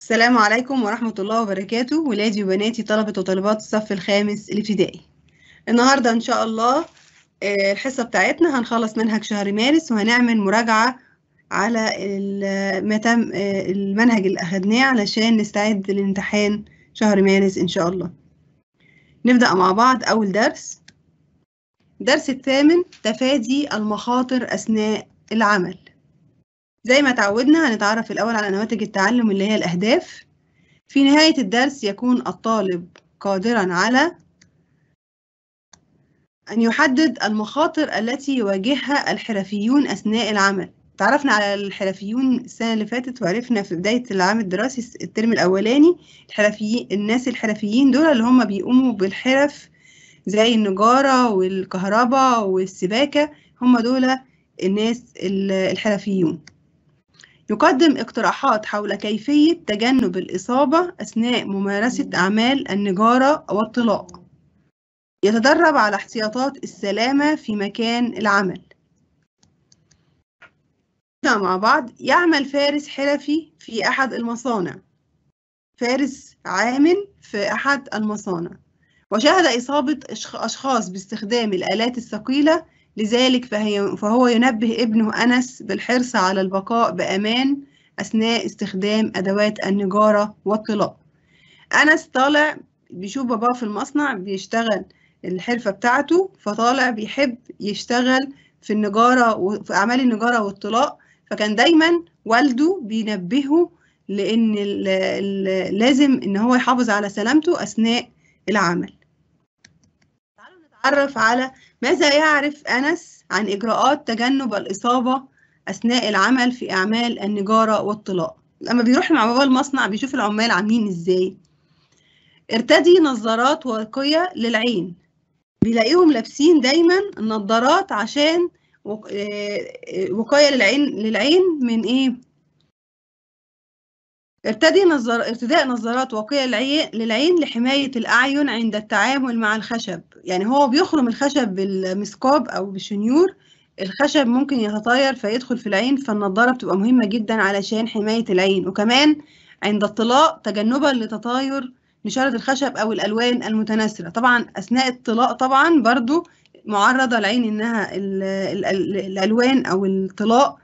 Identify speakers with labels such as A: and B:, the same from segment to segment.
A: السلام عليكم ورحمة الله وبركاته ولادي وبناتي طلبة وطالبات الصف الخامس الابتدائي النهاردة إن شاء الله آه، الحصة بتاعتنا هنخلص منهج شهر مارس وهنعمل مراجعة على ما تم آه، المنهج اللي أخدناه علشان نستعد للامتحان شهر مارس إن شاء الله نبدأ مع بعض أول درس درس الثامن تفادي المخاطر أثناء العمل زي ما تعودنا هنتعرف الأول على نواتج التعلم اللي هي الأهداف في نهاية الدرس يكون الطالب قادرا على أن يحدد المخاطر التي يواجهها الحرفيون أثناء العمل تعرفنا على الحرفيون السنة اللي فاتت وعرفنا في بداية العام الدراسي الترم الأولاني الحرفيين الناس الحرفيين دول اللي هم بيقوموا بالحرف زي النجارة والكهرباء والسباكة هم دول الناس الحرفيون يقدم اقتراحات حول كيفية تجنب الإصابة أثناء ممارسة أعمال النجارة أو الطلاء يتدرب على احتياطات السلامة في مكان العمل مع بعض يعمل فارس حرفي في أحد المصانع فارس عامل في أحد المصانع وشهد إصابة أشخاص باستخدام الآلات الثقيلة لذلك فهي فهو ينبه ابنه أنس بالحرص على البقاء بأمان أثناء استخدام أدوات النجارة والطلاء أنس طالع بيشوف باباه في المصنع بيشتغل الحرفة بتاعته فطالع بيحب يشتغل في النجارة وفي أعمال النجارة والطلاء فكان دايما والده بينبهه لأن لازم إن هو يحافظ على سلامته أثناء العمل هنتعرف على ماذا يعرف أنس عن إجراءات تجنب الإصابة أثناء العمل في أعمال النجارة والطلاء لما بيروح مع بابا المصنع بيشوف العمال عاملين إزاي ارتدي نظارات واقية للعين بيلاقيهم لابسين دايما النظارات عشان آه، آه، وقاية للعين للعين من إيه ارتدي نظر ارتداء نظارات واقية للعين لحماية الأعين عند التعامل مع الخشب يعني هو بيخرم الخشب بالمسكوب أو بشنيور الخشب ممكن يتطاير فيدخل في العين فالنظاره بتبقى مهمة جدا علشان حماية العين وكمان عند الطلاء تجنبا لتطاير نشارة الخشب أو الألوان المتناثرة طبعا أثناء الطلاء طبعا برضو معرضة العين إنها ال ال ال الألوان أو الطلاء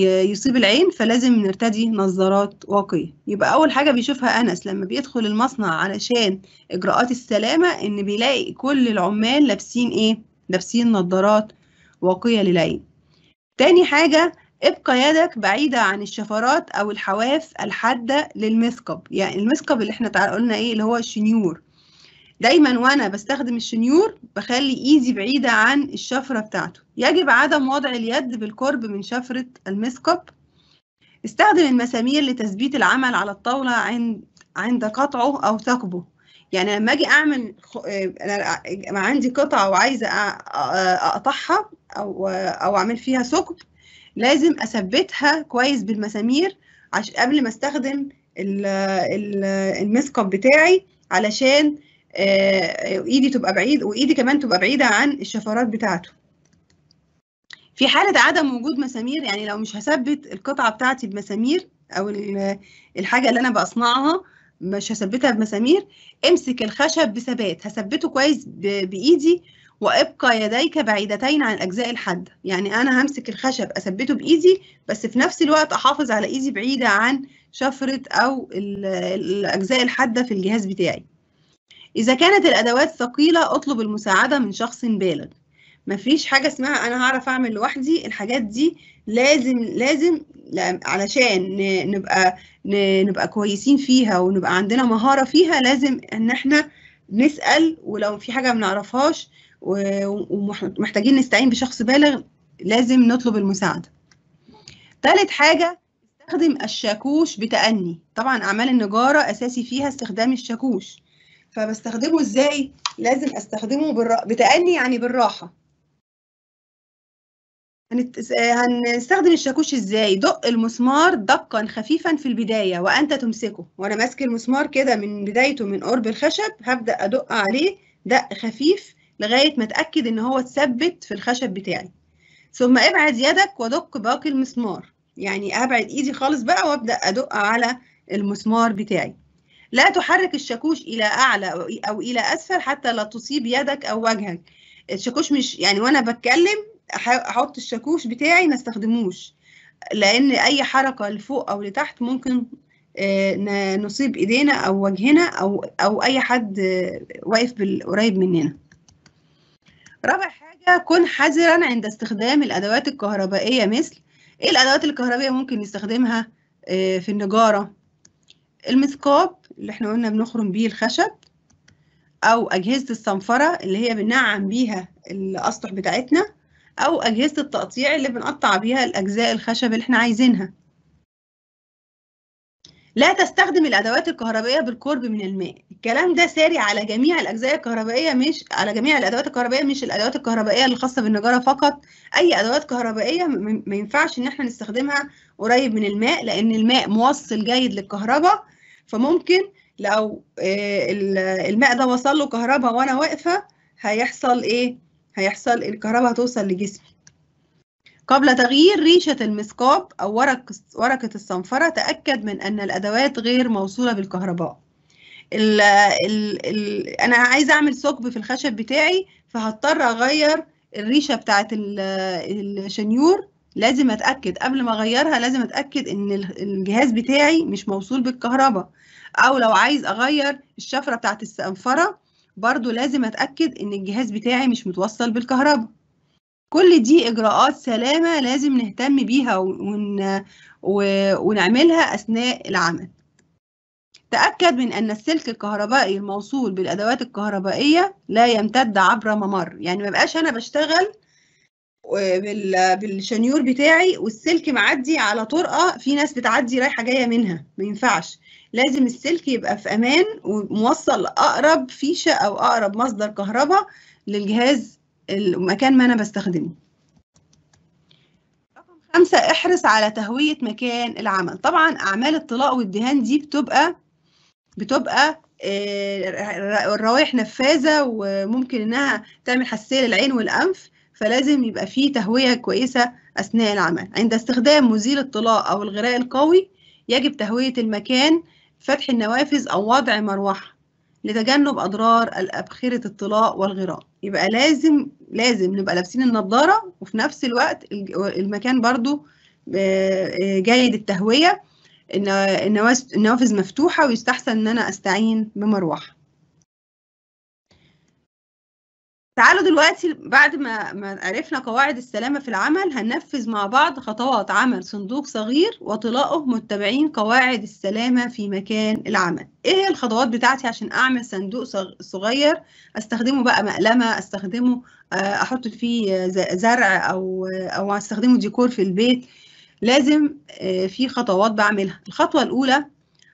A: يصيب العين فلازم نرتدي نظارات واقية يبقى أول حاجة بيشوفها أنس لما بيدخل المصنع علشان إجراءات السلامة إن بيلاقي كل العمال لابسين إيه؟ لابسين نظارات واقية للعين تاني حاجة ابقى يدك بعيدة عن الشفرات أو الحواف الحادة للمثقب يعني المثقب اللي احنا قلنا إيه اللي هو الشنيور دايما وانا بستخدم الشنيور بخلي ايدي بعيدة عن الشفرة بتاعته يجب عدم وضع اليد بالقرب من شفرة المسكوب استخدم المسامير لتثبيت العمل على الطاولة عند عند قطعه او ثقبه يعني لما اجي اعمل انا عندي قطعة وعايزة اقطعها او او اعمل فيها ثقب لازم اثبتها كويس بالمسامير قبل ما استخدم المسكوب بتاعي علشان آه، ايدي تبقى بعيد وايدي كمان تبقى بعيده عن الشفرات بتاعته في حاله عدم وجود مسامير يعني لو مش هثبت القطعه بتاعتي بمسامير او الحاجه اللي انا بصنعها مش هثبتها بمسامير امسك الخشب بثبات هثبته كويس بايدي وابقى يديك بعيدتين عن الاجزاء الحاده يعني انا همسك الخشب اثبته بايدي بس في نفس الوقت احافظ على ايدي بعيده عن شفره او الاجزاء الحاده في الجهاز بتاعي إذا كانت الأدوات ثقيلة أطلب المساعدة من شخص بالغ مفيش حاجة اسمها أنا هعرف أعمل لوحدي الحاجات دي لازم لازم علشان نبقى نبقى كويسين فيها ونبقى عندنا مهارة فيها لازم إن إحنا نسأل ولو في حاجة ما ومحتاجين نستعين بشخص بالغ لازم نطلب المساعدة تالت حاجة استخدم الشاكوش بتأني طبعا أعمال النجارة أساسي فيها استخدام الشاكوش فبستخدمه ازاي لازم استخدمه بالرا... بتأني يعني بالراحة هنت... هنستخدم الشاكوش ازاي دق المسمار دقا خفيفا في البداية وانت تمسكه وانا ماسك المسمار كده من بدايته من قرب الخشب هبدأ ادق عليه دق خفيف لغاية ما اتأكد ان هو اتثبت في الخشب بتاعي ثم ابعد يدك ودق باقي المسمار يعني ابعد ايدي خالص بقى وابدأ ادق على المسمار بتاعي لا تحرك الشاكوش إلى أعلى أو إلى أسفل حتى لا تصيب يدك أو وجهك الشاكوش مش يعني وأنا بتكلم أحط الشاكوش بتاعي ما استخدموش لأن أي حركة لفوق أو لتحت ممكن آه، نصيب إيدينا أو وجهنا أو أو أي حد واقف قريب مننا رابع حاجة كن حذرا عند استخدام الأدوات الكهربائية مثل إيه الأدوات الكهربائية ممكن نستخدمها آه، في النجارة المثقاب اللي احنا قلنا بنخرم بيه الخشب او اجهزه الصنفره اللي هي بنعم بيها الاسطح بتاعتنا او اجهزه التقطيع اللي بنقطع بيها الاجزاء الخشب اللي احنا عايزينها لا تستخدم الادوات الكهربائيه بالقرب من الماء الكلام ده ساري على جميع الاجزاء الكهربائيه مش على جميع الادوات الكهربائيه مش الادوات الكهربائيه الخاصه بالنجاره فقط اي ادوات كهربائيه ما ينفعش ان احنا نستخدمها قريب من الماء لان الماء موصل جيد للكهرباء فممكن لو آه، الماء ده وصل له كهرباء وانا واقفه هيحصل ايه هيحصل الكهرباء هتوصل لجسمي قبل تغيير ريشة المسكاب أو ورق ورقة الصنفرة تأكد من أن الأدوات غير موصولة بالكهرباء ال الـ أنا عايزة أعمل ثقب في الخشب بتاعي فهضطر أغير الريشة بتاعة الشنيور لازم اتاكد قبل ما اغيرها لازم اتاكد ان الجهاز بتاعي مش موصول بالكهرباء او لو عايز اغير الشفره بتاعت السنفره برضو لازم اتاكد ان الجهاز بتاعي مش متوصل بالكهرباء كل دي اجراءات سلامه لازم نهتم بيها ون... ونعملها اثناء العمل تأكد من أن السلك الكهربائي الموصول بالأدوات الكهربائية لا يمتد عبر ممر يعني ما بقاش أنا بشتغل بالشنيور بتاعي والسلك معدي على طرقه في ناس بتعدي رايحه جايه منها ما ينفعش لازم السلك يبقى في امان وموصل اقرب فيشه او اقرب مصدر كهرباء للجهاز المكان ما انا بستخدمه رقم خمسة احرص على تهوية مكان العمل طبعا اعمال الطلاء والدهان دي بتبقى بتبقى الروائح آه، نفاذة وممكن انها تعمل حساسية للعين والانف فلازم يبقى فيه تهوية كويسة أثناء العمل عند استخدام مزيل الطلاء أو الغراء القوي يجب تهوية المكان فتح النوافذ أو وضع مروحة لتجنب أضرار الأبخرة الطلاء والغراء يبقى لازم لازم نبقى لابسين النضارة وفي نفس الوقت المكان برضو آه، آه، جيد التهوية النوافذ مفتوحة ويستحسن إن أنا أستعين بمروحة تعالوا دلوقتي بعد ما ما عرفنا قواعد السلامة في العمل هننفذ مع بعض خطوات عمل صندوق صغير وطلاقه متبعين قواعد السلامة في مكان العمل ايه الخطوات بتاعتي عشان اعمل صندوق صغير استخدمه بقى مقلمة استخدمه آه، احط فيه زرع او او استخدمه ديكور في البيت لازم آه، في خطوات بعملها الخطوة الاولى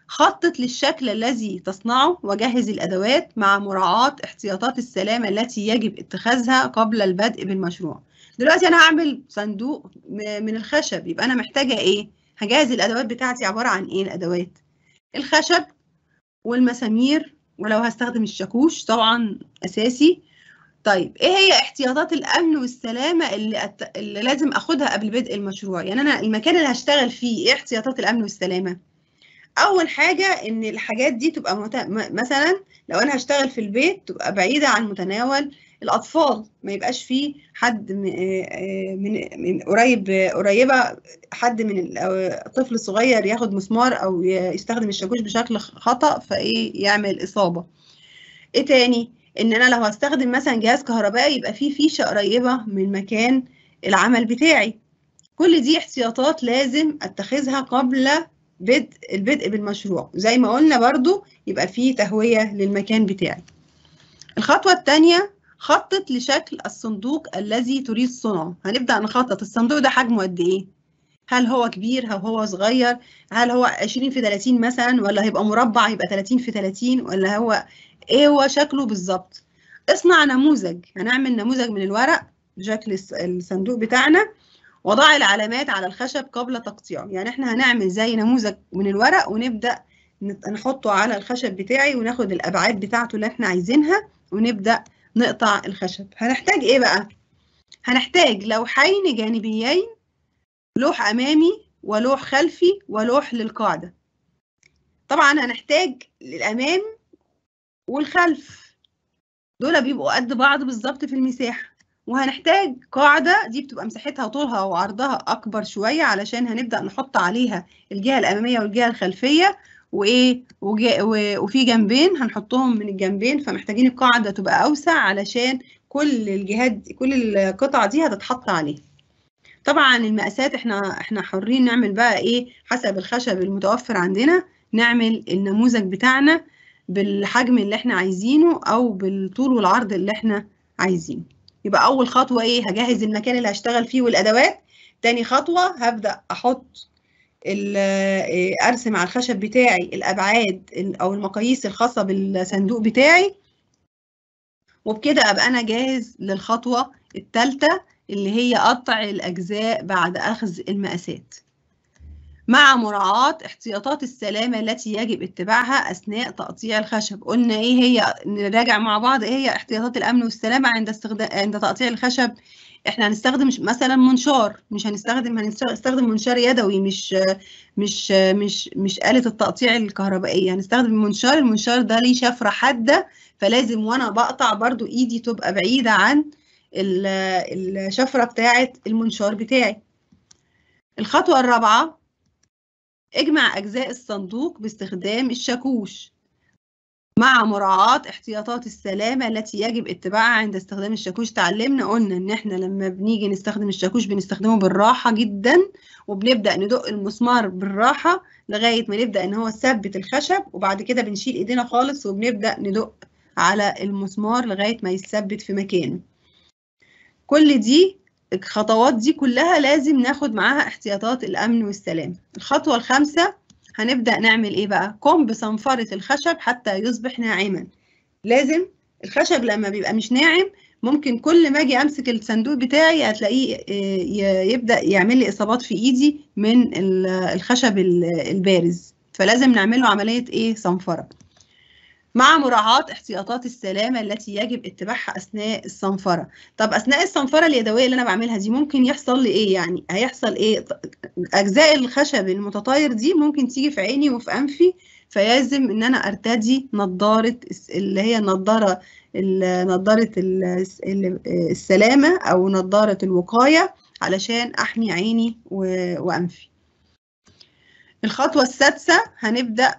A: خطط للشكل الذي تصنعه وجهز الأدوات مع مراعاة احتياطات السلامة التي يجب اتخاذها قبل البدء بالمشروع دلوقتي أنا هعمل صندوق من الخشب يبقى أنا محتاجة إيه؟ هجهز الأدوات بتاعتي عبارة عن إيه الأدوات؟ الخشب والمسامير ولو هستخدم الشاكوش طبعا أساسي طيب ايه هي احتياطات الامن والسلامه اللي, أت... اللي لازم اخدها قبل بدء المشروع يعني انا المكان اللي هشتغل فيه ايه احتياطات الامن والسلامه اول حاجه ان الحاجات دي تبقى مت... مثلا لو انا هشتغل في البيت تبقى بعيده عن متناول الاطفال ما يبقاش فيه حد من من قريب قريبه حد من الطفل الصغير ياخد مسمار او يستخدم الشاكوش بشكل خطا فايه يعمل اصابه ايه تاني ان انا لو هستخدم مثلا جهاز كهربائي يبقى فيه فيشه قريبه من مكان العمل بتاعي كل دي احتياطات لازم اتخذها قبل بدء البدء بالمشروع زي ما قلنا برضو يبقى فيه تهوية للمكان بتاعي الخطوة الثانية خطط لشكل الصندوق الذي تريد صنعه هنبدأ نخطط الصندوق ده حجمه قد إيه هل هو كبير هل هو صغير هل هو 20 في 30 مثلا ولا هيبقى مربع يبقى 30 في 30 ولا هو ايه هو شكله بالظبط اصنع نموذج هنعمل نموذج من الورق بشكل الصندوق بتاعنا وضع العلامات على الخشب قبل تقطيعه يعني احنا هنعمل زي نموذج من الورق ونبدأ نحطه على الخشب بتاعي وناخد الأبعاد بتاعته اللي احنا عايزينها ونبدأ نقطع الخشب هنحتاج ايه بقى؟ هنحتاج لوحين جانبيين لوح أمامي ولوح خلفي ولوح للقاعدة طبعا هنحتاج الأمام والخلف دول بيبقوا قد بعض بالظبط في المساحة وهنحتاج قاعدة دي بتبقى مساحتها وطولها وعرضها أكبر شوية علشان هنبدأ نحط عليها الجهة الأمامية والجهة الخلفية وإيه وفي جنبين هنحطهم من الجنبين فمحتاجين القاعدة تبقى أوسع علشان كل الجهات دي كل القطع دي هتتحط عليها. طبعا المقاسات احنا احنا حرين نعمل بقى ايه حسب الخشب المتوفر عندنا نعمل النموذج بتاعنا بالحجم اللي احنا عايزينه او بالطول والعرض اللي احنا عايزينه يبقى اول خطوه ايه هجهز المكان اللي هشتغل فيه والادوات تاني خطوه هبدا احط آه، ارسم على الخشب بتاعي الابعاد او المقاييس الخاصه بالصندوق بتاعي وبكده ابقى انا جاهز للخطوه الثالثه اللي هي قطع الاجزاء بعد اخذ المقاسات مع مراعاة احتياطات السلامة التي يجب اتباعها أثناء تقطيع الخشب قلنا إيه هي نراجع مع بعض إيه هي احتياطات الأمن والسلامة عند استخدام عند تقطيع الخشب احنا هنستخدم مثلا منشار مش هنستخدم هنستخدم منشار يدوي مش مش مش مش آلة التقطيع الكهربائية هنستخدم منشار المنشار ده ليه شفرة حادة فلازم وانا بقطع برضو ايدي تبقى بعيدة عن الشفرة بتاعة المنشار بتاعي الخطوة الرابعة اجمع أجزاء الصندوق باستخدام الشاكوش مع مراعاة احتياطات السلامة التي يجب اتباعها عند استخدام الشاكوش تعلمنا قلنا ان احنا لما بنيجي نستخدم الشاكوش بنستخدمه بالراحة جدا وبنبدأ ندق المسمار بالراحة لغاية ما نبدأ ان هو ثبت الخشب وبعد كده بنشيل ايدينا خالص وبنبدأ ندق على المسمار لغاية ما يثبت في مكانه كل دي الخطوات دي كلها لازم ناخد معاها احتياطات الأمن والسلام الخطوة الخامسة هنبدأ نعمل إيه بقى؟ قم بصنفرة الخشب حتى يصبح ناعما لازم الخشب لما بيبقى مش ناعم ممكن كل ما اجي امسك الصندوق بتاعي هتلاقيه آه، يبدا يعمل لي اصابات في ايدي من الخشب البارز فلازم نعمله عمليه ايه صنفره مع مراعاة احتياطات السلامة التي يجب اتباعها أثناء الصنفرة طب أثناء الصنفرة اليدوية اللي أنا بعملها دي ممكن يحصل لي إيه يعني هيحصل إيه أجزاء الخشب المتطاير دي ممكن تيجي في عيني وفي أنفي فيلزم إن أنا أرتدي نظارة اللي هي نظارة نظارة السلامة أو نظارة الوقاية علشان أحمي عيني وأنفي الخطوة السادسة هنبدأ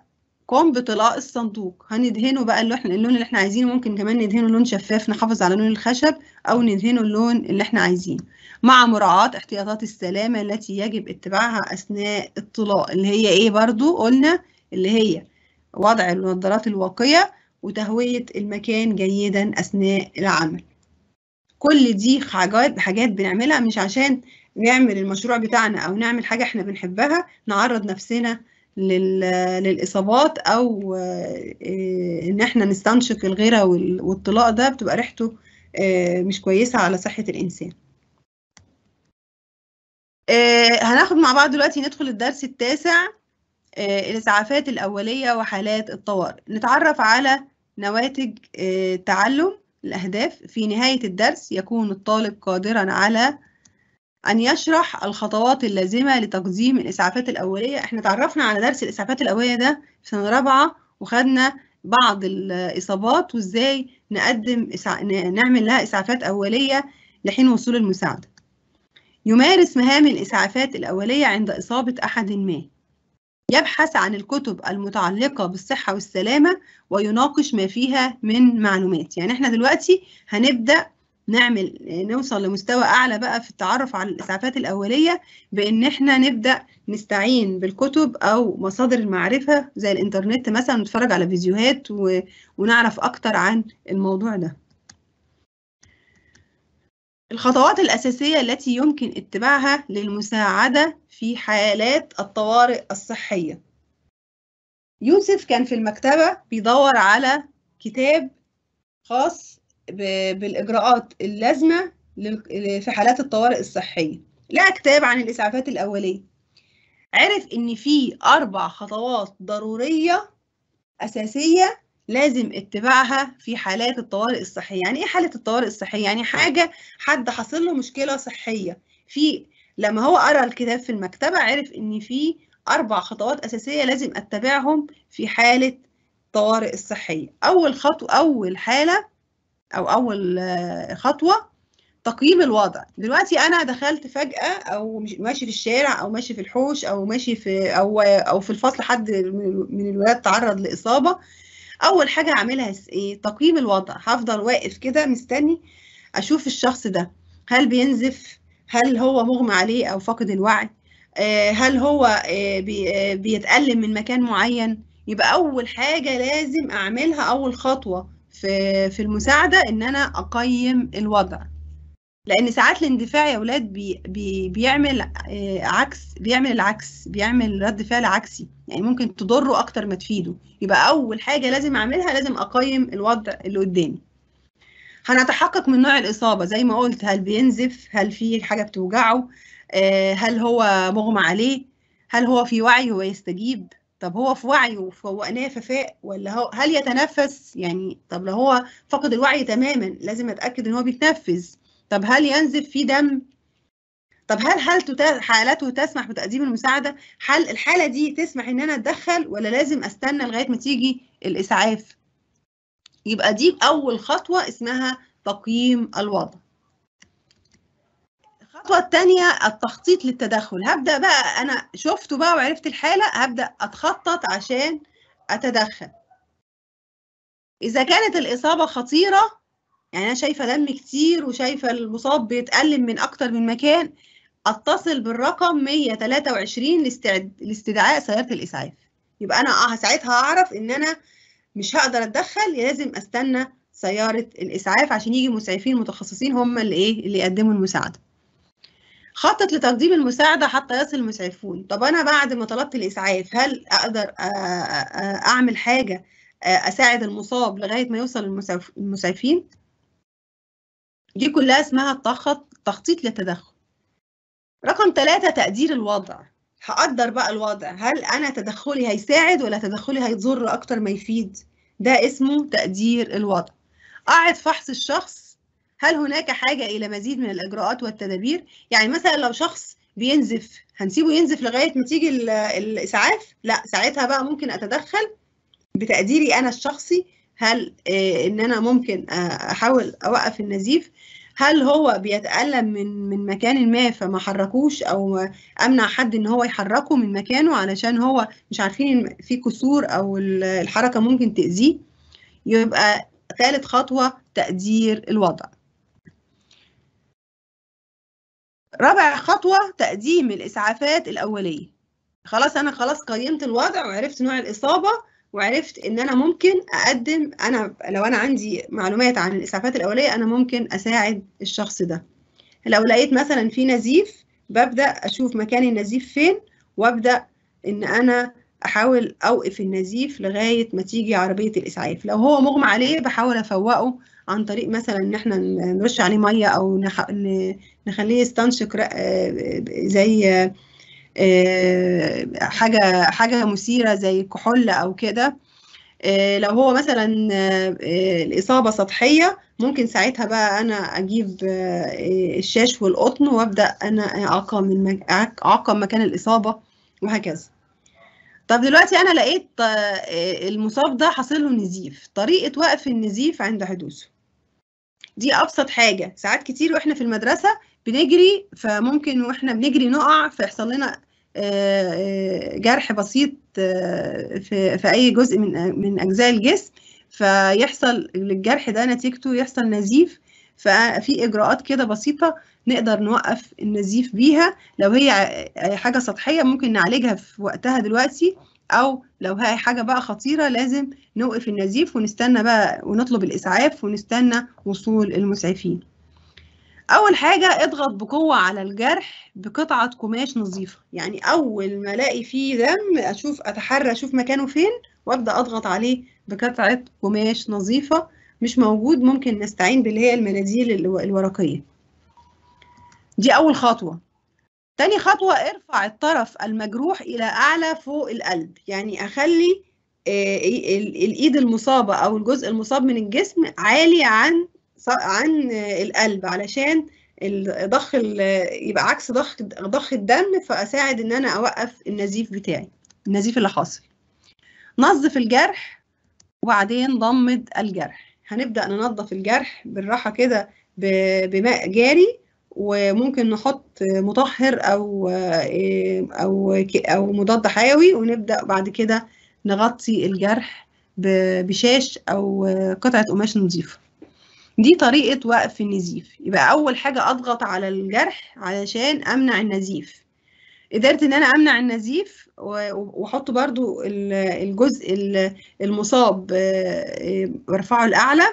A: قام بطلاء الصندوق هندهنه بقى اللي احنا اللون اللي احنا عايزينه ممكن كمان ندهنه لون شفاف نحافظ على لون الخشب او ندهنه اللون اللي احنا عايزينه مع مراعاة احتياطات السلامة التي يجب اتباعها اثناء الطلاء اللي هي ايه برضو قلنا اللي هي وضع النظارات الواقية وتهوية المكان جيدا اثناء العمل كل دي حاجات حاجات بنعملها مش عشان نعمل المشروع بتاعنا او نعمل حاجة احنا بنحبها نعرض نفسنا للإصابات أو آه، إن إحنا نستنشق الغيرة والطلاق ده بتبقى ريحته آه، مش كويسة على صحة الإنسان آه، هناخد مع بعض دلوقتي ندخل الدرس التاسع الإسعافات الأولية وحالات الطوارئ نتعرف على نواتج تعلم الأهداف في نهاية الدرس يكون الطالب قادرا على أن يشرح الخطوات اللازمة لتقديم الإسعافات الأولية إحنا تعرفنا على درس الإسعافات الأولية ده في سنة رابعة وخدنا بعض الإصابات وإزاي نقدم إسع... نعمل لها إسعافات أولية لحين وصول المساعدة يمارس مهام الإسعافات الأولية عند إصابة أحد ما يبحث عن الكتب المتعلقة بالصحة والسلامة ويناقش ما فيها من معلومات يعني احنا دلوقتي هنبدأ نعمل نوصل لمستوى اعلى بقى في التعرف على الاسعافات الاوليه بان احنا نبدا نستعين بالكتب او مصادر المعرفه زي الانترنت مثلا نتفرج على فيديوهات ونعرف اكتر عن الموضوع ده الخطوات الاساسيه التي يمكن اتباعها للمساعده في حالات الطوارئ الصحيه يوسف كان في المكتبه بيدور على كتاب خاص بالإجراءات اللازمة في حالات الطوارئ الصحية لقى كتاب عن الإسعافات الأولية عرف إن في أربع خطوات ضرورية أساسية لازم اتباعها في حالات الطوارئ الصحية يعني إيه حالة الطوارئ الصحية؟ يعني حاجة حد حصل له مشكلة صحية في لما هو قرأ الكتاب في المكتبة عرف إن في أربع خطوات أساسية لازم أتبعهم في حالة الطوارئ الصحية أول خطوة أول حالة او اول آه، خطوه تقييم الوضع دلوقتي انا دخلت فجاه او ماشي في الشارع او ماشي في الحوش او ماشي في او او في الفصل حد من الولاد تعرض لاصابه اول حاجه هعملها ايه تقييم الوضع هفضل واقف كده مستني اشوف الشخص ده هل بينزف هل هو مغمى عليه او فاقد الوعي آه، هل هو آه، بيتألم من مكان معين يبقى اول حاجه لازم اعملها اول خطوه في في المساعده ان انا اقيم الوضع لان ساعات الاندفاع يا اولاد بي بي بيعمل آه، عكس بيعمل العكس بيعمل رد فعل عكسي يعني ممكن تضره اكتر ما تفيده يبقى اول حاجه لازم اعملها لازم اقيم الوضع اللي قدامي هنتحقق من نوع الاصابه زي ما قلت هل بينزف هل في حاجه بتوجعه آه، هل هو مغمى عليه هل هو في وعي ويستجيب طب هو في وعيه وفوقناه ففاء ولا هو هل يتنفس يعني طب لو هو فقد الوعي تماما لازم اتاكد ان هو بيتنفس طب هل ينزف في دم طب هل حالته حالته تسمح بتقديم المساعده هل الحاله دي تسمح ان انا اتدخل ولا لازم استنى لغايه ما تيجي الاسعاف يبقى دي اول خطوه اسمها تقييم الوضع الخطوة الثانية التخطيط للتدخل هبدأ بقى أنا شفته بقى وعرفت الحالة هبدأ أتخطط عشان أتدخل إذا كانت الإصابة خطيرة يعني أنا شايفة دم كتير وشايفة المصاب بيتألم من أكتر من مكان أتصل بالرقم 123 لاستدعاء سيارة الإسعاف يبقى أنا آه، ساعتها أعرف إن أنا مش هقدر أتدخل لازم أستنى سيارة الإسعاف عشان يجي مسعفين متخصصين هم اللي إيه اللي يقدموا المساعدة خطط لتقديم المساعدة حتى يصل المسعفون طب أنا بعد ما طلبت الإسعاف هل أقدر أعمل حاجة أساعد المصاب لغاية ما يوصل المسعفين؟ دي كلها اسمها التخطيط للتدخل رقم ثلاثة تقدير الوضع هقدر بقى الوضع هل أنا تدخلي هيساعد ولا تدخلي هيضر أكتر ما يفيد ده اسمه تقدير الوضع قاعد فحص الشخص هل هناك حاجة إلى مزيد من الإجراءات والتدابير؟ يعني مثلا لو شخص بينزف هنسيبه ينزف لغاية ما تيجي الإسعاف؟ لا ساعتها بقى ممكن أتدخل بتقديري أنا الشخصي هل آه، إن أنا ممكن آه، أحاول أوقف النزيف؟ هل هو بيتألم من من مكان ما فما حركوش او امنع حد ان هو يحركه من مكانه علشان هو مش عارفين في كسور او الحركة ممكن تأذيه يبقى ثالث خطوة تقدير الوضع رابع خطوة تقديم الإسعافات الأولية خلاص أنا خلاص قيمت الوضع وعرفت نوع الإصابة وعرفت إن أنا ممكن أقدم أنا لو أنا عندي معلومات عن الإسعافات الأولية أنا ممكن أساعد الشخص ده لو لقيت مثلا في نزيف ببدأ أشوف مكان النزيف فين وأبدأ إن أنا أحاول أوقف النزيف لغاية ما تيجي عربية الإسعاف لو هو مغمى عليه بحاول أفوقه عن طريق مثلا ان احنا نرش عليه ميه او نخليه يستنشق زي آه، حاجة حاجة مثيرة زي كحول أو كده آه، لو هو مثلا آه، الإصابة سطحية ممكن ساعتها بقى أنا أجيب الشاش والقطن وأبدأ أنا أعقم أعقم مكان الإصابة وهكذا طب دلوقتي أنا لقيت المصاب ده حاصل له نزيف طريقة وقف النزيف عند حدوثه دي أبسط حاجة ساعات كتير وإحنا في المدرسة بنجري فممكن واحنا بنجري نقع فيحصل لنا آه، آه، جرح بسيط آه، في في اي جزء من من اجزاء الجسم فيحصل الجرح ده نتيجته يحصل نزيف ففي اجراءات كده بسيطه نقدر نوقف النزيف بيها لو هي حاجه سطحيه ممكن نعالجها في وقتها دلوقتي او لو هي حاجه بقى خطيره لازم نوقف النزيف ونستنى بقى ونطلب الاسعاف ونستنى وصول المسعفين اول حاجه اضغط بقوه على الجرح بقطعه قماش نظيفه يعني اول ما الاقي فيه دم اشوف اتحرى اشوف مكانه فين وابدا اضغط عليه بقطعه قماش نظيفه مش موجود ممكن نستعين باللي هي المناديل الورقيه دي اول خطوه تاني خطوه ارفع الطرف المجروح الى اعلى فوق القلب يعني اخلي آه، الايد المصابه او الجزء المصاب من الجسم عالي عن عن القلب علشان الضخ يبقى عكس ضخ ضخ الدم فاساعد ان انا اوقف النزيف بتاعي النزيف اللي حاصل نظف الجرح وبعدين ضمد الجرح هنبدا ننظف الجرح بالراحه كده بماء جاري وممكن نحط مطهر او آه، او او مضاد حيوي ونبدا بعد كده نغطي الجرح بشاش او قطعه قماش نظيفه دي طريقة وقف النزيف يبقى أول حاجة أضغط على الجرح علشان أمنع النزيف قدرت ان انا امنع النزيف واحط برضو الجزء المصاب وارفعه آه، آه، لاعلى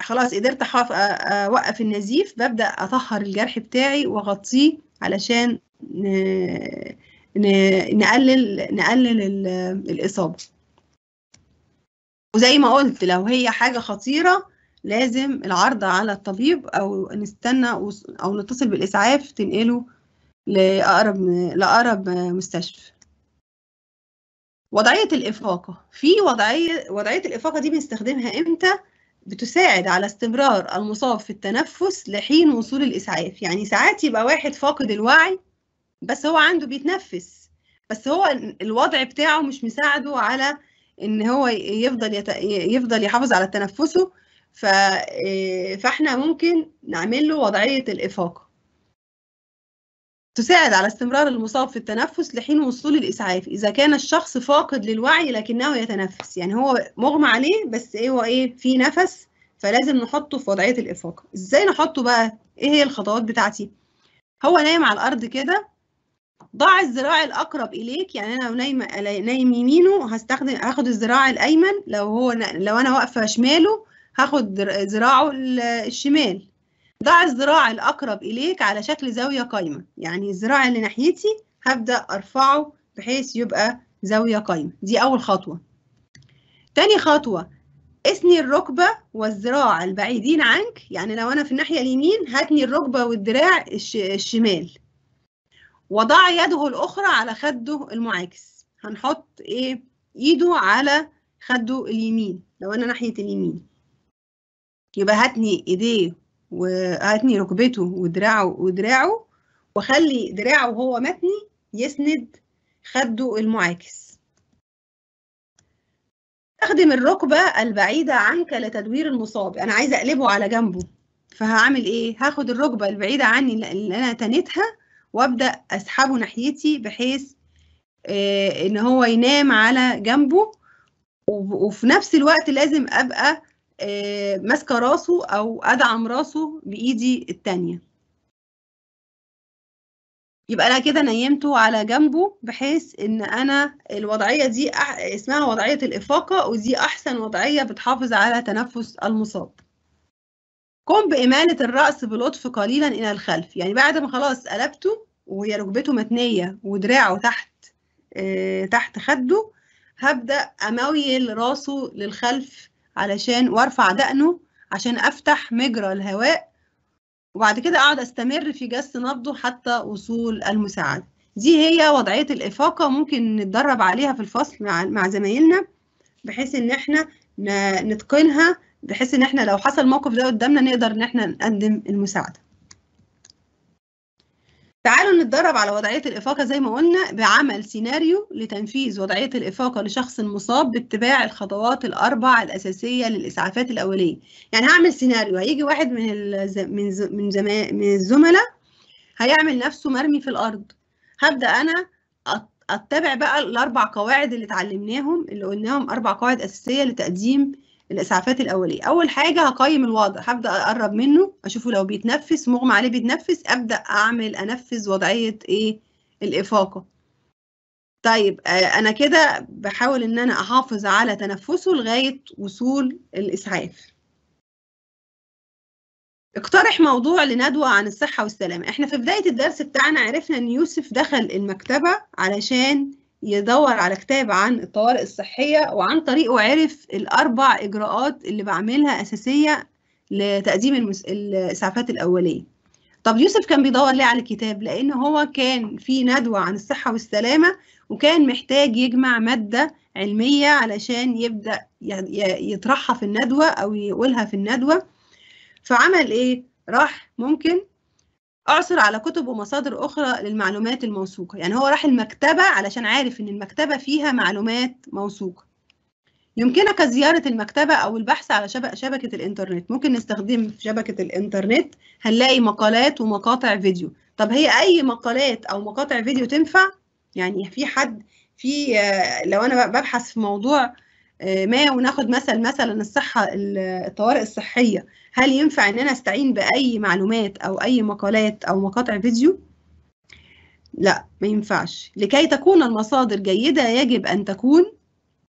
A: خلاص قدرت اوقف النزيف ببدا اطهر الجرح بتاعي واغطيه علشان نقلل نقلل الاصابه وزي ما قلت لو هي حاجه خطيره لازم العرض على الطبيب او نستنى او نتصل بالاسعاف تنقله لاقرب لاقرب مستشفى وضعيه الافاقه في وضعيه وضعيه الافاقه دي بنستخدمها امتى بتساعد على استمرار المصاب في التنفس لحين وصول الإسعاف يعني ساعات يبقى واحد فاقد الوعي بس هو عنده بيتنفس بس هو الوضع بتاعه مش مساعده على ان هو يفضل يت... يفضل يحافظ على تنفسه ف... آه، فاحنا ممكن نعمل له وضعية الإفاقة تساعد على استمرار المصاب في التنفس لحين وصول الإسعاف إذا كان الشخص فاقد للوعي لكنه يتنفس يعني هو مغمى عليه بس إيه هو إيه في نفس فلازم نحطه في وضعية الإفاقة إزاي نحطه بقى إيه هي الخطوات بتاعتي هو نايم على الأرض كده ضع الذراع الأقرب إليك يعني أنا نايم نايم يمينه هستخدم هاخد الذراع الأيمن لو هو لو أنا واقفة شماله هاخد ذراعه الشمال ضع الذراع الأقرب إليك على شكل زاوية قايمة يعني الذراع اللي ناحيتي هبدأ أرفعه بحيث يبقى زاوية قايمة دي أول خطوة تاني خطوة اثني الركبة والذراع البعيدين عنك يعني لو أنا في الناحية اليمين هاتني الركبة والذراع الشمال وضع يده الأخرى على خده المعاكس هنحط إيه إيده على خده اليمين لو أنا ناحية اليمين يبقى هاتني ايديه وهاتني ركبته ودراعه ودراعه واخلي دراعه وهو متني يسند خده المعاكس استخدم الركبة البعيدة عنك لتدوير المصاب أنا عايزة أقلبه على جنبه فهعمل إيه؟ هاخد الركبة البعيدة عني اللي أنا تنيتها وأبدأ أسحبه ناحيتي بحيث آه، إن هو ينام على جنبه وفي نفس الوقت لازم أبقى آه، ماسكه راسه او ادعم راسه بايدي التانية يبقى انا كده نيمته على جنبه بحيث ان انا الوضعيه دي اسمها وضعيه الافاقه ودي احسن وضعيه بتحافظ على تنفس المصاب قم بإمالة الرأس بلطف قليلا إلى الخلف يعني بعد ما خلاص قلبته وهي ركبته متنية ودراعه تحت آه تحت خده هبدأ أميل راسه للخلف علشان وارفع دقنه عشان افتح مجرى الهواء وبعد كده اقعد استمر في جس نبضه حتى وصول المساعده دي هي وضعيه الافاقه ممكن نتدرب عليها في الفصل مع مع زمايلنا بحيث ان احنا نتقنها بحيث ان احنا لو حصل الموقف ده قدامنا نقدر ان احنا نقدم المساعده تعالوا نتدرب على وضعية الإفاقة زي ما قلنا بعمل سيناريو لتنفيذ وضعية الإفاقة لشخص مصاب باتباع الخطوات الأربع الأساسية للإسعافات الأولية يعني هعمل سيناريو هيجي واحد من من من الزملاء هيعمل نفسه مرمي في الأرض هبدأ أنا أتبع بقى الأربع قواعد اللي اتعلمناهم اللي قلناهم أربع قواعد أساسية لتقديم الاسعافات الاوليه اول حاجه هقيم الوضع هبدا اقرب منه اشوفه لو بيتنفس مغمى عليه بيتنفس ابدا اعمل انفذ وضعيه ايه الافاقه طيب آه، انا كده بحاول ان انا احافظ على تنفسه لغايه وصول الاسعاف اقترح موضوع لندوة عن الصحة والسلامة احنا في بداية الدرس بتاعنا عرفنا ان يوسف دخل المكتبة علشان يدور على كتاب عن الطوارئ الصحية وعن طريقه عرف الأربع إجراءات اللي بعملها أساسية لتقديم المس... الإسعافات الأولية طب يوسف كان بيدور ليه على الكتاب لأن هو كان في ندوة عن الصحة والسلامة وكان محتاج يجمع مادة علمية علشان يبدأ يطرحها في الندوة أو يقولها في الندوة فعمل إيه؟ راح ممكن اعثر على كتب ومصادر اخرى للمعلومات الموثوقه يعني هو راح المكتبه علشان عارف ان المكتبه فيها معلومات موثوقه يمكنك زيارة المكتبة أو البحث على شبكة الإنترنت ممكن نستخدم شبكة الإنترنت هنلاقي مقالات ومقاطع فيديو طب هي أي مقالات أو مقاطع فيديو تنفع؟ يعني في حد في آه، لو أنا ببحث في موضوع آه، ما وناخد مثل مثلا الصحة الطوارئ الصحية هل ينفع ان انا استعين باي معلومات او اي مقالات او مقاطع فيديو لا ما ينفعش لكي تكون المصادر جيده يجب ان تكون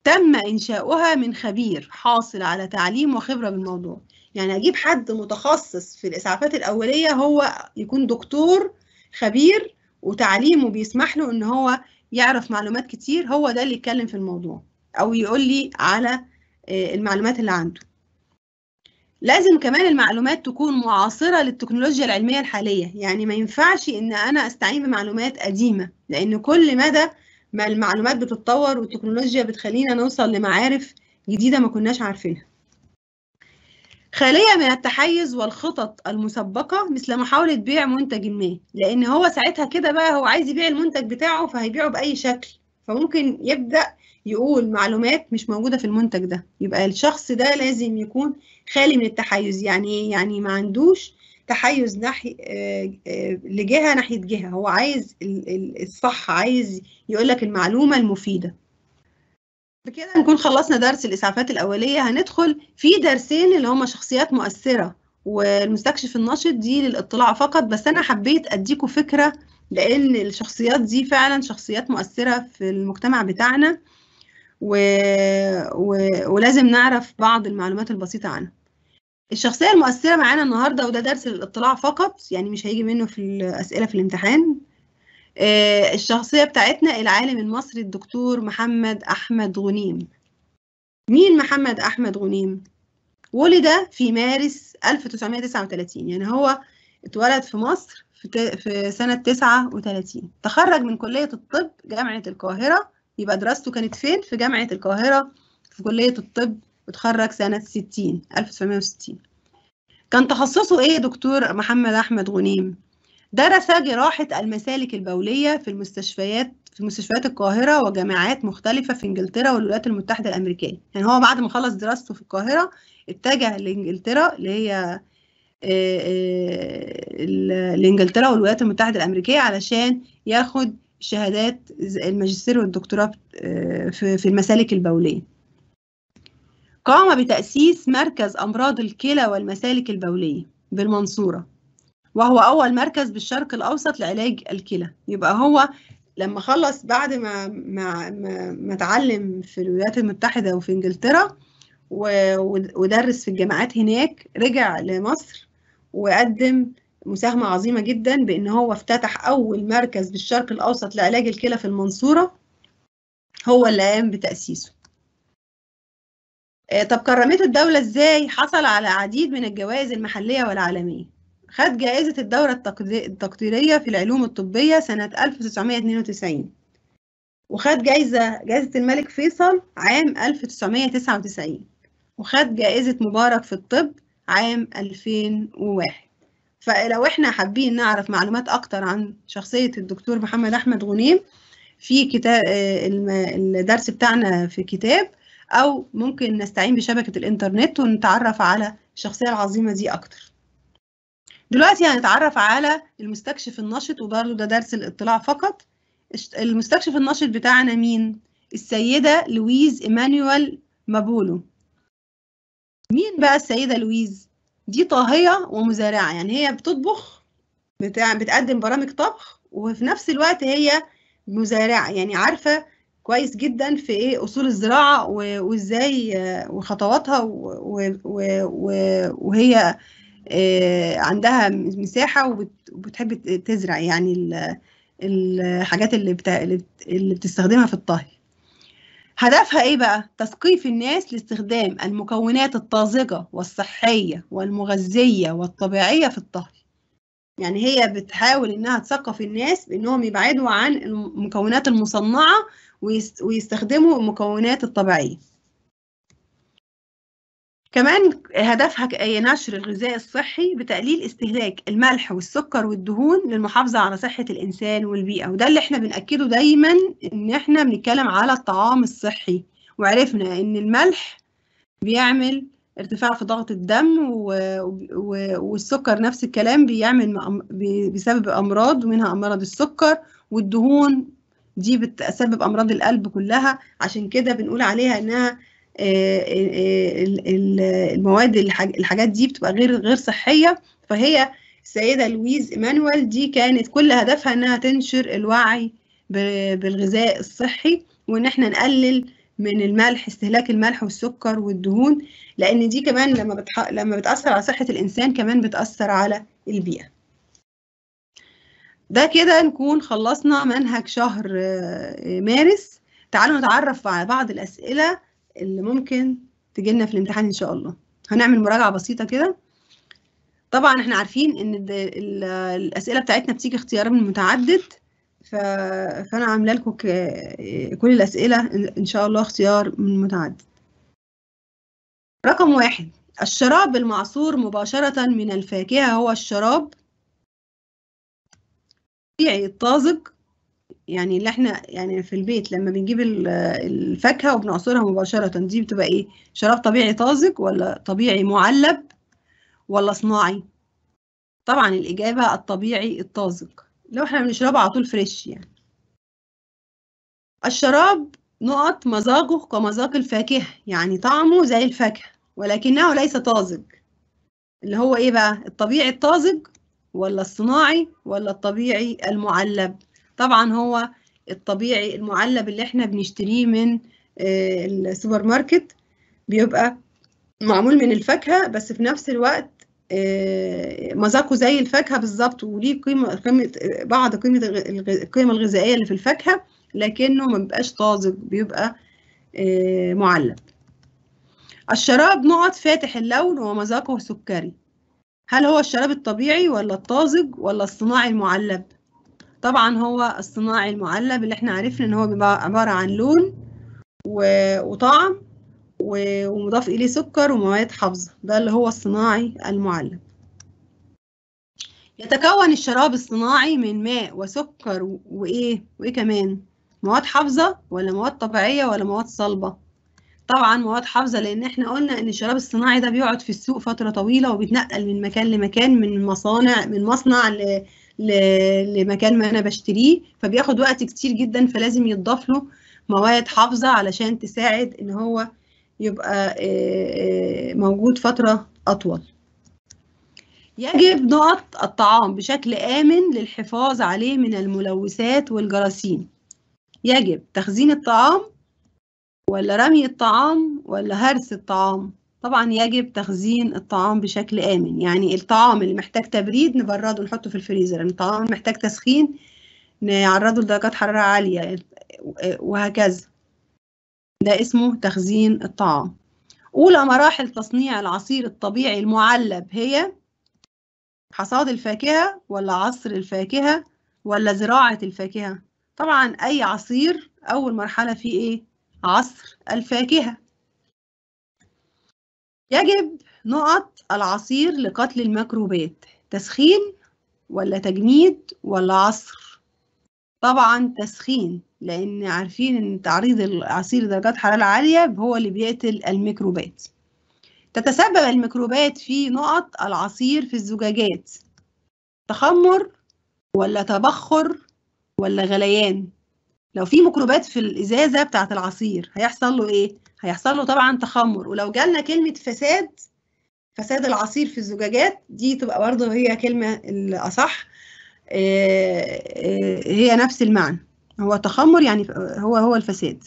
A: تم انشاؤها من خبير حاصل على تعليم وخبره بالموضوع يعني اجيب حد متخصص في الاسعافات الاوليه هو يكون دكتور خبير وتعليمه بيسمح له ان هو يعرف معلومات كتير هو ده اللي يتكلم في الموضوع او يقول لي على آه، المعلومات اللي عنده لازم كمان المعلومات تكون معاصرة للتكنولوجيا العلمية الحالية يعني ما ينفعش إن أنا أستعين بمعلومات قديمة لأن كل مدى ما المعلومات بتتطور والتكنولوجيا بتخلينا نوصل لمعارف جديدة ما كناش عارفينها خالية من التحيز والخطط المسبقة مثل محاولة بيع منتج ما لأن هو ساعتها كده بقى هو عايز يبيع المنتج بتاعه فهيبيعه بأي شكل فممكن يبدأ يقول معلومات مش موجودة في المنتج ده يبقى الشخص ده لازم يكون خالي من التحيز يعني ايه يعني ما عندوش تحيز ناحية آه، آه، لجهة ناحية جهة هو عايز الصح عايز يقول لك المعلومة المفيدة بكده نكون خلصنا درس الإسعافات الأولية هندخل في درسين اللي هما شخصيات مؤثرة والمستكشف النشط دي للاطلاع فقط بس أنا حبيت أديكم فكرة لان الشخصيات دي فعلا شخصيات مؤثره في المجتمع بتاعنا و... و... ولازم نعرف بعض المعلومات البسيطه عنها الشخصيه المؤثره معانا النهارده وده درس الاطلاع فقط يعني مش هيجي منه في الاسئله في الامتحان آه، الشخصيه بتاعتنا العالم المصري الدكتور محمد احمد غنيم مين محمد احمد غنيم ولد في مارس 1939 يعني هو اتولد في مصر في, في سنة 39 تخرج من كلية الطب جامعة القاهرة يبقى دراسته كانت فين؟ في جامعة القاهرة في كلية الطب وتخرج سنة 60 1960 كان تخصصه إيه دكتور محمد أحمد غنيم؟ درس جراحة المسالك البولية في المستشفيات في مستشفيات القاهرة وجامعات مختلفة في إنجلترا والولايات المتحدة الأمريكية يعني هو بعد ما خلص دراسته في القاهرة اتجه لإنجلترا اللي هي آه، آه، لانجلترا والولايات المتحده الامريكيه علشان ياخد شهادات الماجستير والدكتوراه آه، في المسالك البوليه قام بتاسيس مركز امراض الكلى والمسالك البوليه بالمنصوره وهو اول مركز بالشرق الاوسط لعلاج الكلى يبقى هو لما خلص بعد ما ما ما, ما اتعلم في الولايات المتحده وفي انجلترا ودرس في الجامعات هناك رجع لمصر وقدم مساهمة عظيمة جدا بإن هو افتتح أول مركز بالشرق الأوسط لعلاج الكلى في المنصورة هو اللي قام بتأسيسه آه، طب كرمته الدولة إزاي؟ حصل على عديد من الجوائز المحلية والعالمية خد جائزة الدورة التقديرية في العلوم الطبية سنة 1992 وخد جائزة جائزة الملك فيصل عام 1999 وخد جائزة مبارك في الطب عام 2001 فلو احنا حابين نعرف معلومات اكتر عن شخصية الدكتور محمد احمد غنيم في كتاب آه، الدرس بتاعنا في كتاب او ممكن نستعين بشبكة الانترنت ونتعرف على الشخصية العظيمة دي اكتر دلوقتي هنتعرف على المستكشف النشط وبرضه ده درس الاطلاع فقط المستكشف النشط بتاعنا مين السيدة لويز إيمانويل مابولو مين بقى السيدة لويز؟ دي طاهية ومزارعة يعني هي بتطبخ بتاع بتقدم برامج طبخ وفي نفس الوقت هي مزارعة يعني عارفة كويس جدا في ايه اصول الزراعة وازاي وخطواتها وهي آه، عندها مساحة وبتحب تزرع يعني الحاجات اللي اللي بتستخدمها في الطهي هدفها إيه بقى؟ تثقيف الناس لاستخدام المكونات الطازجة والصحية والمغذية والطبيعية في الطهي يعني هي بتحاول إنها تثقف الناس بإنهم يبعدوا عن المكونات المصنعة ويستخدموا المكونات الطبيعية كمان هدفها آه، نشر الغذاء الصحي بتقليل استهلاك الملح والسكر والدهون للمحافظة على صحة الإنسان والبيئة وده اللي احنا بنأكده دايما إن احنا بنتكلم على الطعام الصحي وعرفنا إن الملح بيعمل ارتفاع في ضغط الدم والسكر نفس الكلام بيعمل بسبب أمراض ومنها أمراض السكر والدهون دي بتسبب أمراض القلب كلها عشان كده بنقول عليها إنها المواد الحاجات دي بتبقى غير غير صحيه فهي السيده لويز ايمانويل دي كانت كل هدفها انها تنشر الوعي بالغذاء الصحي وان احنا نقلل من الملح استهلاك الملح والسكر والدهون لان دي كمان لما لما بتاثر على صحه الانسان كمان بتاثر على البيئه ده كده نكون خلصنا منهج شهر آه، مارس تعالوا نتعرف على بعض الاسئله اللي ممكن تجيلنا في الامتحان ان شاء الله هنعمل مراجعه بسيطه كده طبعا احنا عارفين ان الاسئله بتاعتنا بتيجي اختيار من متعدد فانا عامله لكم كل الاسئله ان شاء الله اختيار من متعدد رقم واحد الشراب المعصور مباشرة من الفاكهة هو الشراب طبيعي الطازج يعني اللي احنا يعني في البيت لما بنجيب الفاكهه وبنعصرها مباشره دي بتبقى ايه شراب طبيعي طازج ولا طبيعي معلب ولا صناعي طبعا الاجابه الطبيعي الطازج لو احنا بنشربه على طول فريش يعني الشراب نقط مذاقه كمذاق الفاكهه يعني طعمه زي الفاكهه ولكنه ليس طازج اللي هو ايه بقى الطبيعي الطازج ولا الصناعي ولا الطبيعي المعلب طبعا هو الطبيعي المعلب اللي احنا بنشتريه من آه، السوبر ماركت بيبقى معمول من الفاكهة بس في نفس الوقت آه، مذاقه زي الفاكهة بالظبط وليه قيمة قيمة بعض قيمة القيمة الغذائية اللي في الفاكهة لكنه ما بيبقاش طازج بيبقى آه، معلب الشراب نقط فاتح اللون ومذاقه سكري هل هو الشراب الطبيعي ولا الطازج ولا الصناعي المعلب طبعا هو الصناعي المعلب اللي احنا عرفنا ان هو بيبقى عبارة عن لون وطعم ومضاف اليه سكر ومواد حافظة ده اللي هو الصناعي المعلب يتكون الشراب الصناعي من ماء وسكر وايه وايه كمان مواد حافظة ولا مواد طبيعية ولا مواد صلبة طبعا مواد حافظة لأن احنا قلنا إن الشراب الصناعي ده بيقعد في السوق فترة طويلة وبيتنقل من مكان لمكان من مصانع من مصنع لمكان ما انا بشتريه فبياخد وقت كتير جدا فلازم يتضاف له مواد حافظه علشان تساعد ان هو يبقى آه، آه، موجود فتره اطول يجب نقط الطعام بشكل آمن للحفاظ عليه من الملوثات والجراثيم يجب تخزين الطعام ولا رمي الطعام ولا هرس الطعام طبعا يجب تخزين الطعام بشكل آمن يعني الطعام اللي محتاج تبريد نبرده نحطه في الفريزر يعني الطعام اللي محتاج تسخين نعرضه لدرجات حرارة عالية وهكذا ده اسمه تخزين الطعام أولى مراحل تصنيع العصير الطبيعي المعلب هي حصاد الفاكهة ولا عصر الفاكهة ولا زراعة الفاكهة طبعا أي عصير أول مرحلة فيه إيه؟ عصر الفاكهة يجب نقط العصير لقتل الميكروبات تسخين ولا تجميد ولا عصر طبعا تسخين لان عارفين ان تعريض العصير لدرجات حراره عاليه هو اللي بيقتل الميكروبات تتسبب الميكروبات في نقط العصير في الزجاجات تخمر ولا تبخر ولا غليان لو في ميكروبات في الازازه بتاعه العصير هيحصل له ايه هيحصل له طبعا تخمر ولو جالنا كلمة فساد فساد العصير في الزجاجات دي تبقى برضه هي كلمة الأصح آه، آه، هي نفس المعنى هو تخمر يعني هو هو الفساد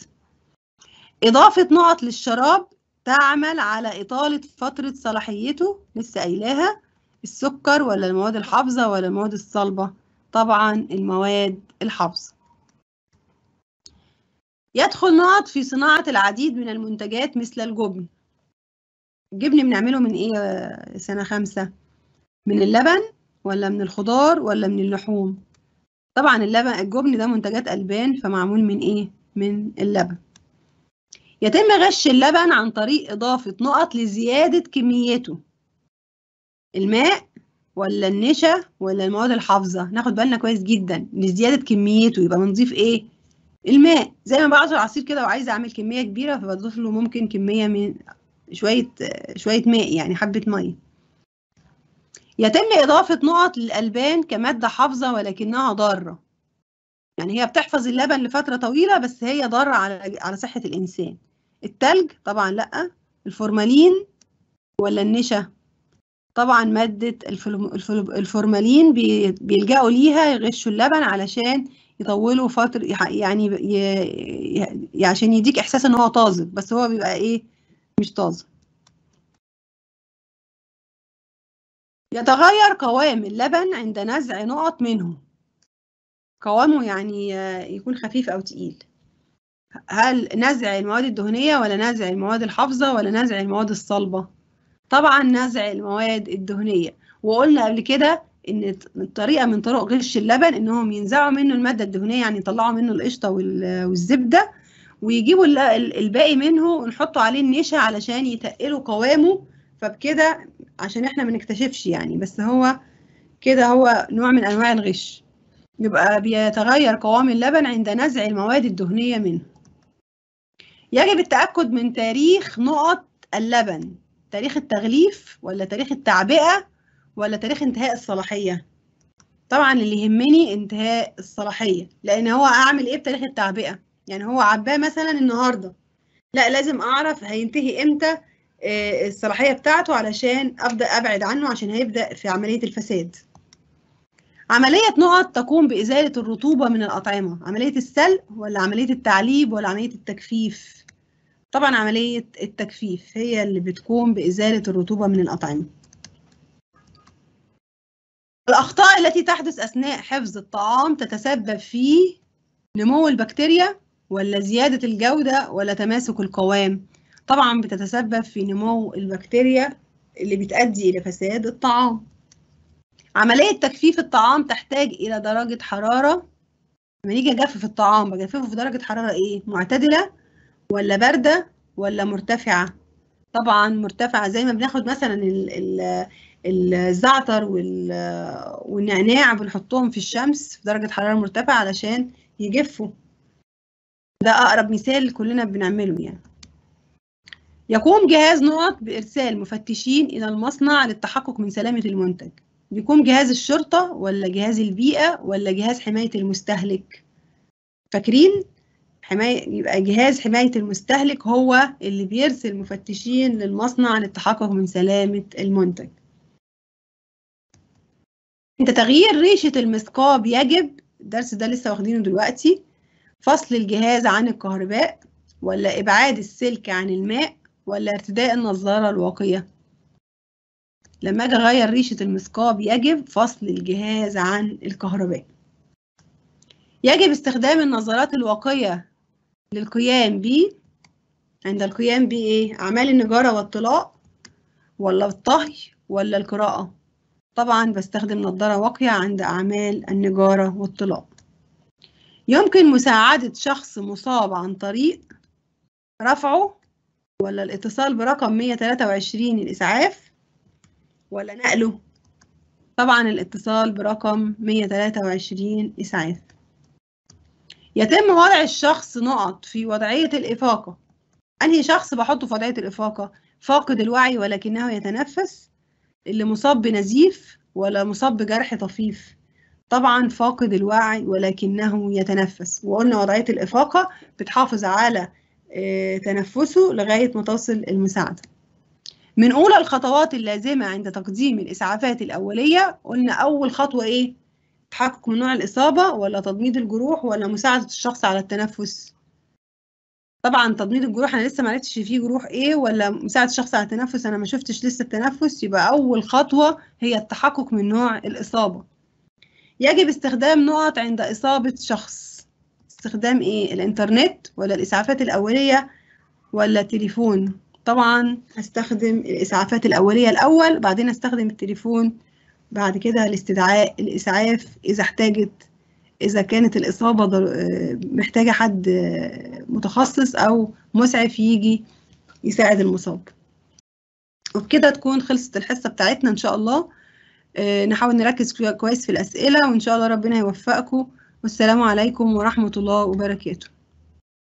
A: إضافة نقط للشراب تعمل على إطالة فترة صلاحيته لسه قايلاها السكر ولا المواد الحافظة ولا المواد الصلبة طبعا المواد الحافظة يدخل نقط في صناعة العديد من المنتجات مثل الجبن الجبن بنعمله من ايه سنة خمسة من اللبن ولا من الخضار ولا من اللحوم طبعا اللبن الجبن ده منتجات ألبان فمعمول من ايه من اللبن يتم غش اللبن عن طريق إضافة نقط لزيادة كميته الماء ولا النشا ولا المواد الحافظة ناخد بالنا كويس جدا لزيادة كميته يبقى بنضيف ايه الماء زي ما بعصر عصير كده وعايزه اعمل كميه كبيره فبضيف له ممكن كميه من شويه شويه ماء يعني حبه ميه يتم اضافه نقط للالبان كماده حافظه ولكنها ضاره يعني هي بتحفظ اللبن لفتره طويله بس هي ضاره على على صحه الانسان التلج طبعا لا الفورمالين ولا النشا طبعا مادة الفورمالين بيلجأوا ليها يغشوا اللبن علشان يطولوا فترة يعني ي... عشان يديك إحساس إن هو طازج بس هو بيبقى إيه مش طازج يتغير قوام اللبن عند نزع نقط منه قوامه يعني يكون خفيف أو تقيل هل نزع المواد الدهنية ولا نزع المواد الحافظة ولا نزع المواد الصلبة؟ طبعا نزع المواد الدهنية وقلنا قبل كده ان طريقه من طرق غش اللبن انهم ينزعوا منه الماده الدهنيه يعني يطلعوا منه القشطه والزبده ويجيبوا الباقي منه ونحطه عليه النشا علشان يتقلوا قوامه فبكده عشان احنا ما نكتشفش يعني بس هو كده هو نوع من انواع الغش يبقى بيتغير قوام اللبن عند نزع المواد الدهنيه منه يجب التاكد من تاريخ نقط اللبن تاريخ التغليف ولا تاريخ التعبئه ولا تاريخ انتهاء الصلاحية؟ طبعا اللي يهمني انتهاء الصلاحية لأن هو أعمل إيه بتاريخ التعبئة؟ يعني هو عباه مثلا النهاردة لا لازم أعرف هينتهي إمتى آه، الصلاحية بتاعته علشان أبدأ أبعد عنه عشان هيبدأ في عملية الفساد عملية نقط تقوم بإزالة الرطوبة من الأطعمة عملية السلق ولا عملية التعليب ولا عملية التجفيف طبعا عملية التجفيف هي اللي بتقوم بإزالة الرطوبة من الأطعمة الأخطاء التي تحدث أثناء حفظ الطعام تتسبب في نمو البكتيريا ولا زيادة الجودة ولا تماسك القوام طبعا بتتسبب في نمو البكتيريا اللي بتؤدي إلى فساد الطعام عملية تجفيف الطعام تحتاج إلى درجة حرارة لما نيجي أجفف الطعام بجففه في درجة حرارة إيه؟ معتدلة ولا باردة ولا مرتفعة؟ طبعا مرتفعة زي ما بناخد مثلا ال الزعتر والنعناع بنحطهم في الشمس في درجة حرارة مرتفعة علشان يجفوا ده أقرب مثال كلنا بنعمله يعني يقوم جهاز نقط بإرسال مفتشين إلى المصنع للتحقق من سلامة المنتج بيكون جهاز الشرطة ولا جهاز البيئة ولا جهاز حماية المستهلك فاكرين حماية يبقى جهاز حماية المستهلك هو اللي بيرسل مفتشين للمصنع للتحقق من سلامة المنتج انت تغيير ريشه المثقاب يجب الدرس ده لسه واخدينه دلوقتي فصل الجهاز عن الكهرباء ولا ابعاد السلك عن الماء ولا ارتداء النظاره الواقيه لما اجي اغير ريشه المثقاب يجب فصل الجهاز عن الكهرباء يجب استخدام النظارات الواقيه للقيام ب عند القيام بايه اعمال النجاره والطلاء ولا الطهي ولا القراءه طبعا بستخدم نظارة واقية عند أعمال النجارة والطلاء يمكن مساعدة شخص مصاب عن طريق رفعه ولا الاتصال برقم 123 الإسعاف ولا نقله طبعا الاتصال برقم 123 إسعاف يتم وضع الشخص نقط في وضعية الإفاقة أنهي شخص بحطه في وضعية الإفاقة فاقد الوعي ولكنه يتنفس اللي مصاب بنزيف ولا مصاب بجرح طفيف طبعا فاقد الوعي ولكنه يتنفس وقلنا وضعية الإفاقة بتحافظ على آه، تنفسه لغاية ما تصل المساعدة من أولى الخطوات اللازمة عند تقديم الإسعافات الأولية قلنا أول خطوة إيه؟ تحقق من نوع الإصابة ولا تضميد الجروح ولا مساعدة الشخص على التنفس طبعًا تضميد الجروح أنا لسه ما عرفتش فيه جروح إيه ولا مساعد الشخص على التنفُّس، أنا ما شُفتش لسه التنفُّس، يبقى أول خطوة هي التحقُّق من نوع الإصابة. يجب استخدام نُقط عند إصابة شخص، استخدام إيه، الإنترنت ولا الإسعافات الأولية ولا التليفون؟ طبعًا هستخدم الإسعافات الأولية الأول، بعدين أستخدم التليفون، بعد كده الاستدعاء، الإسعاف إذا احتاجت إذا كانت الإصابة آه، محتاجة حد آه، متخصص أو مسعف يجي يساعد المصاب وبكده تكون خلصت الحصة بتاعتنا إن شاء الله آه، نحاول نركز كويس في الأسئلة وإن شاء الله ربنا يوفقكم والسلام عليكم ورحمة الله وبركاته